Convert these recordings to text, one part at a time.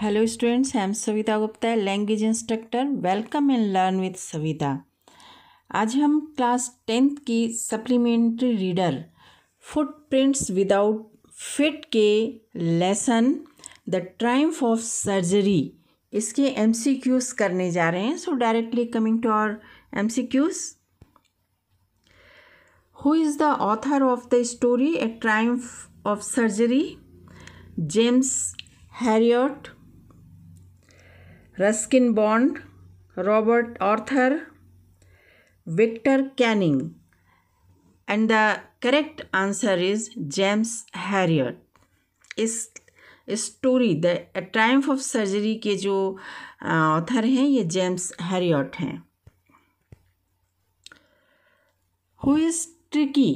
Hello students I am Savita Gupta language instructor welcome and learn with Savita आज हम class tenth की supplementary reader footprints without feet के lesson the triumph of surgery इसके MCQs करने जा रहे हैं so directly coming to our MCQs who is the author of the story a triumph of surgery James Herriot Ruskin Bond Robert Arthur Victor Canning and the correct answer is James Herriot इस story the triumph of surgery के जो author हैं ये James Herriot हैं who is Tricky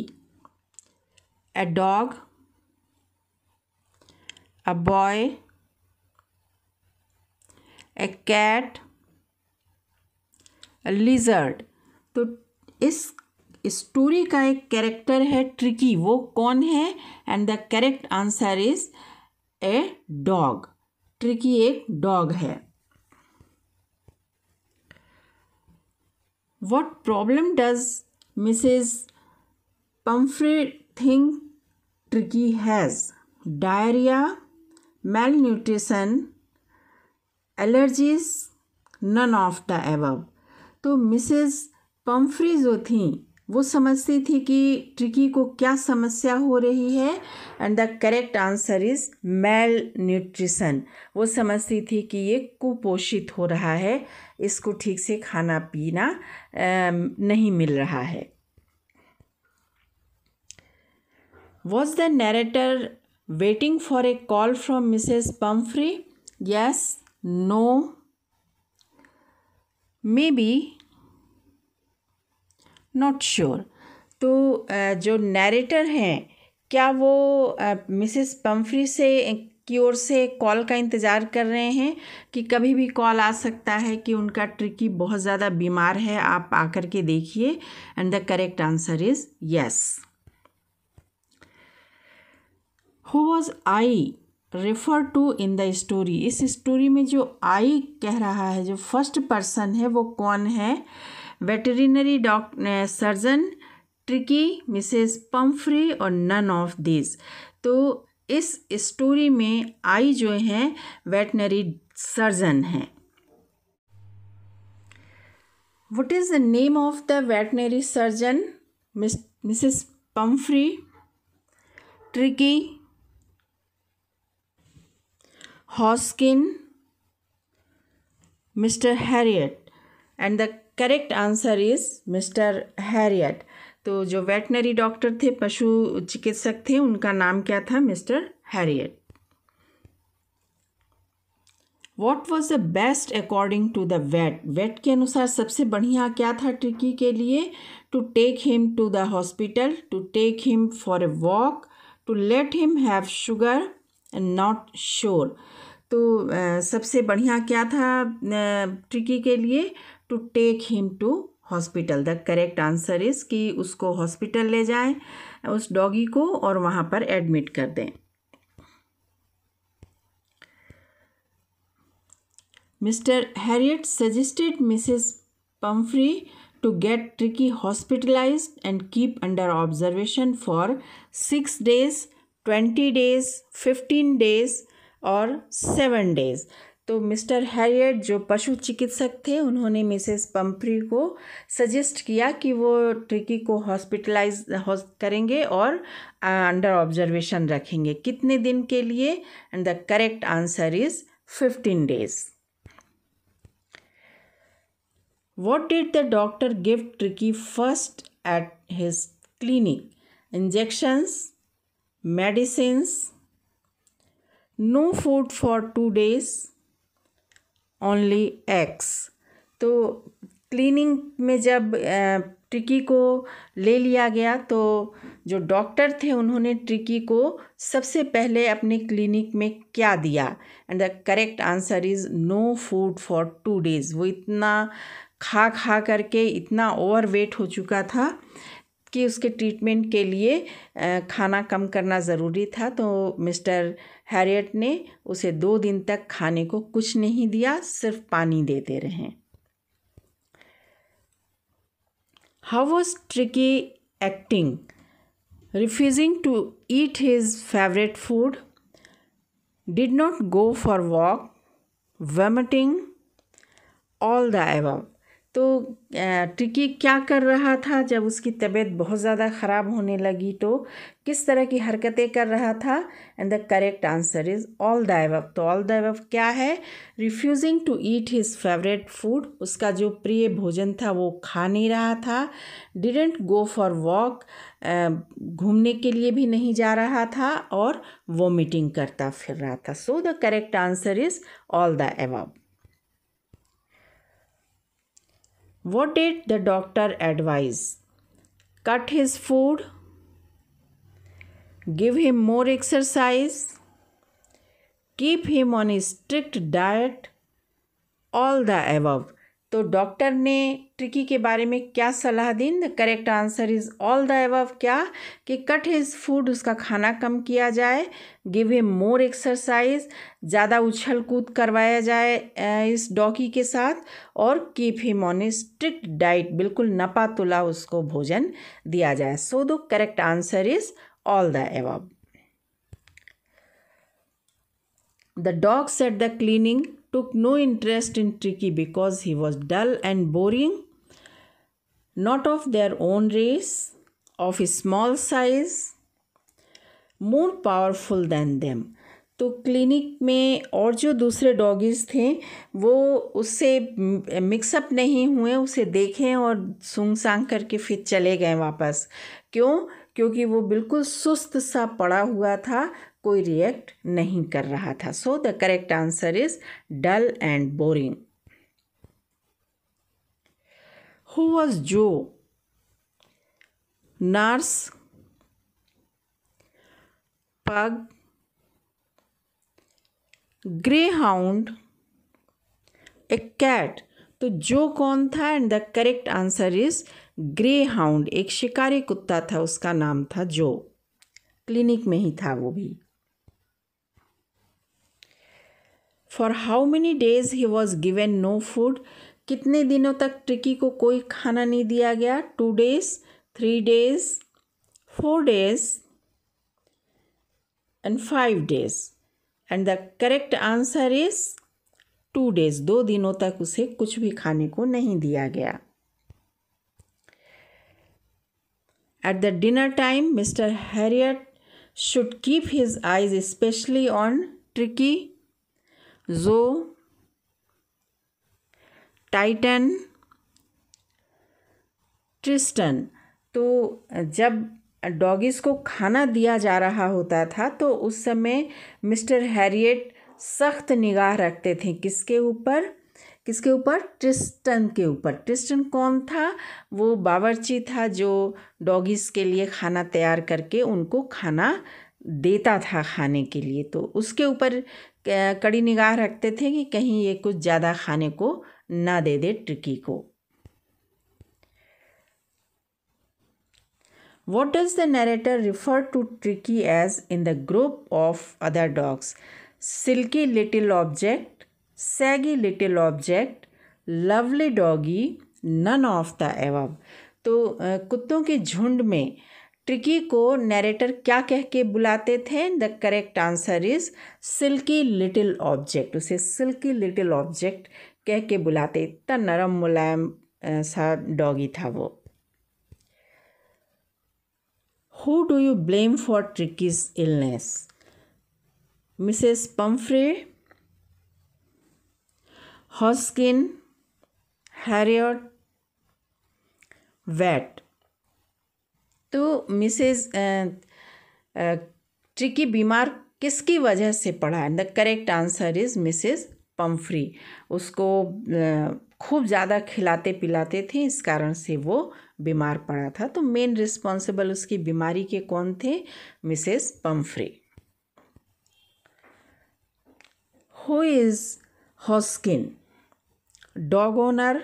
a dog a boy a cat a lizard तो इस story का एक कैरेक्टर है ट्रिकी वो कौन है and the correct answer is a dog Tricky एक डॉग है what problem does Mrs Pumphrey think Tricky has diarrhoea malnutrition allergies none of the above तो मिसेस पम्फ्री जो थी वो समझती थी कि ट्रिकी को क्या समस्या हो रही है and the correct answer is malnutrition वो समझती थी कि ये कुपोषित हो रहा है इसको ठीक से खाना पीना नहीं मिल रहा है was the narrator waiting for a call from Mrs Pumphrey yes no maybe not sure sure. तो जो नरेटर हैं क्या वो मिसेस पम्फ्री से की ओर से कॉल का इंतज़ार कर रहे हैं कि कभी भी कॉल आ सकता है कि उनका ट्रिकी बहुत ज़्यादा बीमार है आप आकर के देखिए and the correct answer is yes who was I refer to in the story इस स्टोरी में जो आई कह रहा है जो फर्स्ट पर्सन है वो कौन है veterinary doctor surgeon Tricky Mrs Pumphrey और नन ऑफ दिस तो इस स्टोरी में आई जो है वेटनरी सर्जन है what is the name of the veterinary surgeon miss Mrs Pumphrey Tricky Hoskin, Mr. Harriet. And the correct answer is Mr Herriot तो जो veterinary doctor थे पशु चिकित्सक थे उनका नाम क्या था Mr Herriot what was the best according to the vet vet के अनुसार सबसे बढ़िया क्या था ट्रिकी के लिए to take him to the hospital to take him for a walk to let him have sugar and not sure तो सबसे बढ़िया क्या था ट्रिकी के लिए to take him to hospital the correct answer is कि उसको हॉस्पिटल ले जाएं उस डॉगी को और वहाँ पर एडमिट कर दें Mr Herriot suggested Mrs Pumphrey to get Tricky hospitalise and keep under observation for six days twenty days fifteen days और सेवन डेज़ तो मिस्टर हैरियट जो पशु चिकित्सक थे उन्होंने मिसेस पम्फ्री को सजेस्ट किया कि वो ट्रिकी को हॉस्पिटलाइज करेंगे और अंडर ऑब्जर्वेशन रखेंगे कितने दिन के लिए and the correct answer is fifteen days what did the doctor give Tricky first at his clinic injections medicines no food for two days only eggs तो क्लीनिंग में जब ट्रिकी को ले लिया गया तो जो डॉक्टर थे उन्होंने ट्रिकी को सबसे पहले अपने क्लिनिक में क्या दिया and the correct answer is no food for two days वो इतना खा खा करके इतना ओवर वेट हो चुका था कि उसके ट्रीटमेंट के लिए खाना कम करना ज़रूरी था तो मिस्टर हैरियट ने उसे दो दिन तक खाने को कुछ नहीं दिया सिर्फ पानी देते रहे how was Tricky acting refusing to eat his favourite food did not go for walk vomiting all the above तो टिकी क्या कर रहा था जब उसकी तबीयत बहुत ज़्यादा ख़राब होने लगी तो किस तरह की हरकतें कर रहा था and the correct answer is all the above तो ऑल द एवब क्या है refusing to eat his favourite food उसका जो प्रिय भोजन था वो खा नहीं रहा था डिडेंट गो फॉर वॉक घूमने के लिए भी नहीं जा रहा था और वॉमिटिंग करता फिर रहा था so the correct answer is all the above What did the doctor advise? Cut his food, give him more exercise, keep him on a strict diet, all the above. तो डॉक्टर ने Tricky के बारे में क्या सलाह दी the correct answer is all the above क्या कि कट हिज फूड उसका खाना कम किया जाए गिव हिम मोर एक्सरसाइज ज़्यादा उछल कूद करवाया जाए इस डॉकी के साथ और keep him on a strict diet बिल्कुल नपा तुला उसको भोजन दिया जाए so the correct answer is all the above the dog set the clinic took no interest in Tricky because he was dull and boring, not of their own race, of a small size, more powerful than them. तो clinic में और जो दूसरे doggies थे वो उससे mix up नहीं हुए उसे देखें और सूंग सांग करके फिर चले गए वापस क्यों क्योंकि वो बिल्कुल सुस्त सा पड़ा हुआ था कोई रिएक्ट नहीं कर रहा था so the correct answer is dull and boring who was Joe nurse pug greyhound a cat तो जो कौन था and the correct answer is greyhound एक शिकारी कुत्ता था उसका नाम था जो क्लिनिक में ही था वो भी for how many days he was given no food कितने दिनों तक ट्रिकी को कोई खाना नहीं दिया गया two days three days four days and five days and the correct answer is two days दो दिनों तक उसे कुछ भी खाने को नहीं दिया गया at the dinner time Mr Herriot should keep his eyes specially on Tricky जो टाइटन ट्रिस्टन तो जब डॉगिस को खाना दिया जा रहा होता था तो उस समय मिस्टर हैरिएट सख्त निगाह रखते थे किसके ऊपर किसके ऊपर ट्रिस्टन के ऊपर ट्रिस्टन कौन था वो बावर्ची था जो डॉगिस के लिए खाना तैयार करके उनको खाना देता था खाने के लिए तो उसके ऊपर कड़ी निगाह रखते थे कि कहीं ये कुछ ज़्यादा खाने को ना दे दे ट्रिकी को what does the narrator refer to Tricky as in the group of other dogs silky little object saggy little object lovely doggy none of the above तो कुत्तों के झुंड में ट्रिकी को नरेटर क्या कह के बुलाते थे the correct answer is silky little object उसे सिल्की लिटिल ऑब्जेक्ट कह के बुलाते इतना नरम मुलायम सा डॉगी था वो who do you blame for Tricky's illness Mrs Pumphrey Hoskin Herriot vet तो मिसेज ट्रिकी बीमार किसकी वजह से पड़ा है the correct answer is Mrs Pumphrey उसको खूब ज़्यादा खिलाते पिलाते थे इस कारण से वो बीमार पड़ा था तो मेन रिस्पॉन्सिबल उसकी बीमारी के कौन थे Mrs Pumphrey who is Hoskin dog owner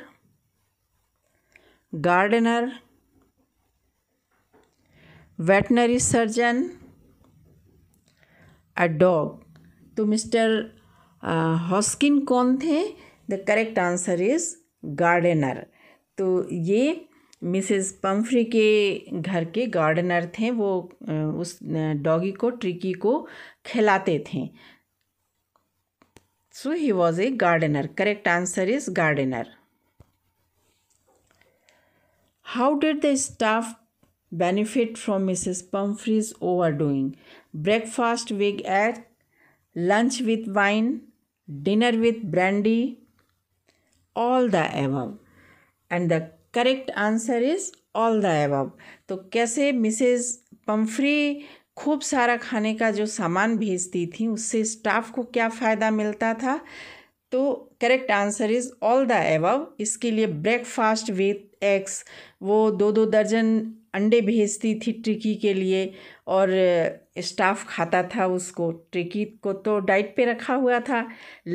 gardener veterinary surgeon a dog तो मिस्टर हॉस्किन uh, कौन थे the correct answer is gardener तो ये मिसेस पम्फ्री के घर के गार्डनर थे वो uh, उस डॉगी uh, को ट्रिकी को खिलाते थे so he was a gardener correct answer is gardener how did the staff benefit from Mrs. Pumphrey's overdoing. Breakfast with egg, lunch with wine, dinner with brandy, all the above. And the correct answer is all the above तो कैसे Mrs Pomfrey खूब सारा खाने का जो सामान भेजती थी उससे स्टाफ को क्या फ़ायदा मिलता था तो correct answer is all the above इसके लिए ब्रेकफास्ट विथ एग्स वो दो दो दर्जन अंडे भेजती थी ट्रिकी के लिए और स्टाफ खाता था उसको ट्रिकी को तो डाइट पे रखा हुआ था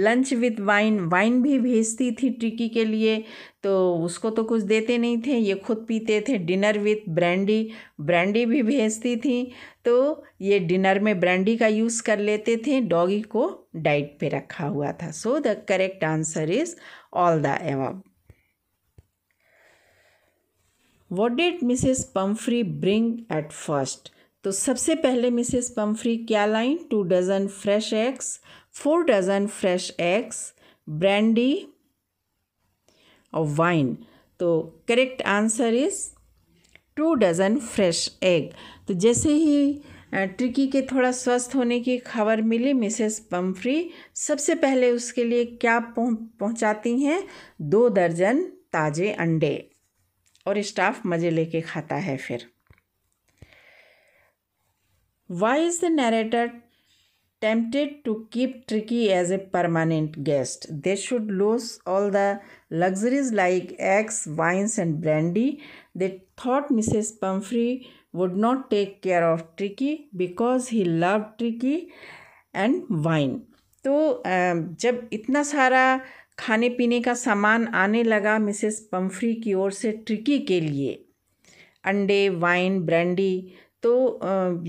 लंच विद वाइन वाइन भी भेजती थी ट्रिकी के लिए तो उसको तो कुछ देते नहीं थे ये खुद पीते थे डिनर विथ ब्रांडी ब्रांडी भी भेजती थी तो ये डिनर में ब्रांडी का यूज़ कर लेते थे डॉगी को डाइट पे रखा हुआ था so the correct answer is all the above what did Mrs Pumphrey bring at first तो सबसे पहले मिसेस पम्फ्री क्या लाइन two dozen fresh eggs four dozen fresh eggs brandy और वाइन तो correct answer is two dozen fresh egg तो जैसे ही tricky के थोड़ा स्वस्थ होने की खबर मिली मिसेस पम्फ्री सबसे पहले उसके लिए क्या पहुंचाती हैं दो दर्जन ताज़े अंडे और स्टाफ मज़े लेके खाता है फिर why is the narrator tempted to keep Tricky as a permanent guest they should lose all the luxuries like eggs wines and brandy they thought Mrs Pumphrey would not take care of Tricky because he love Tricky and wine तो जब इतना सारा खाने पीने का सामान आने लगा मिसेस पम्फ्री की ओर से ट्रिकी के लिए अंडे वाइन ब्रांडी तो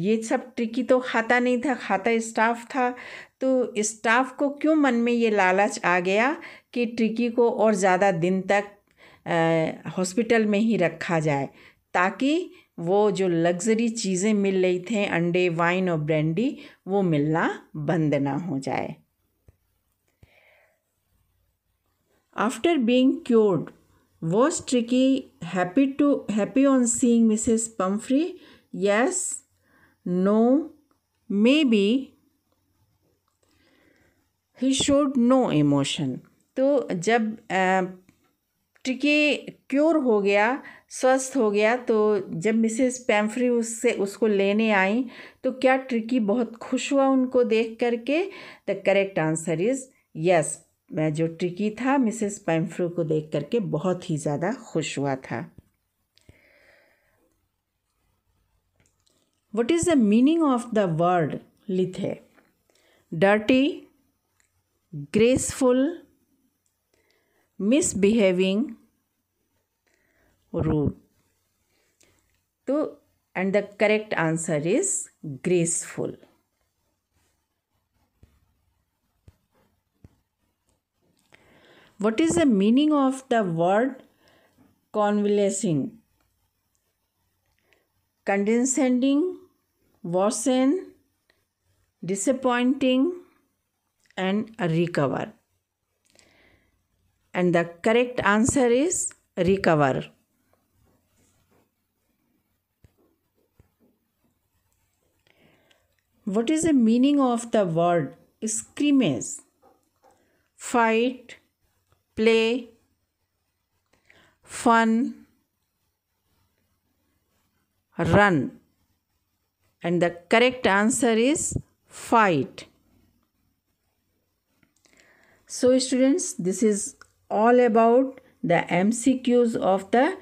ये सब ट्रिकी तो खाता नहीं था खाता स्टाफ था तो स्टाफ को क्यों मन में ये लालच आ गया कि ट्रिकी को और ज़्यादा दिन तक हॉस्पिटल में ही रखा जाए ताकि वो जो लग्जरी चीज़ें मिल रही थी अंडे वाइन और ब्रांडी वो मिलना बंद ना हो जाए after being cured was Tricky happy too happy on seeing Mrs Pumphrey yes no maybe he showed no emotion तो जब ट्रिकी क्योर हो गया स्वस्थ हो गया तो जब मिसेस पैम्फ्री उससे उसको लेने आई तो क्या ट्रिकी बहुत खुश हुआ उनको देख करके the correct answer is yes मैं जो ट्रिकी था मिसेस पैम्फ्रू को देख करके बहुत ही ज़्यादा खुश हुआ था what is the meaning of the word lithe dirty graceful misbehaving rude तो and the correct answer is graceful What is the meaning of the word convalescing? Condescending, worsen, disappointing, and recover. And the correct answer is recover. What is the meaning of the word scrimmage? Fight, play, fun, run. And the correct answer is fight. So students, this is all about the MCQs of the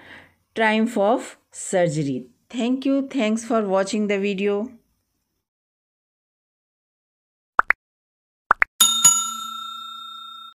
triumph of surgery. Thank you. Thanks for watching the video.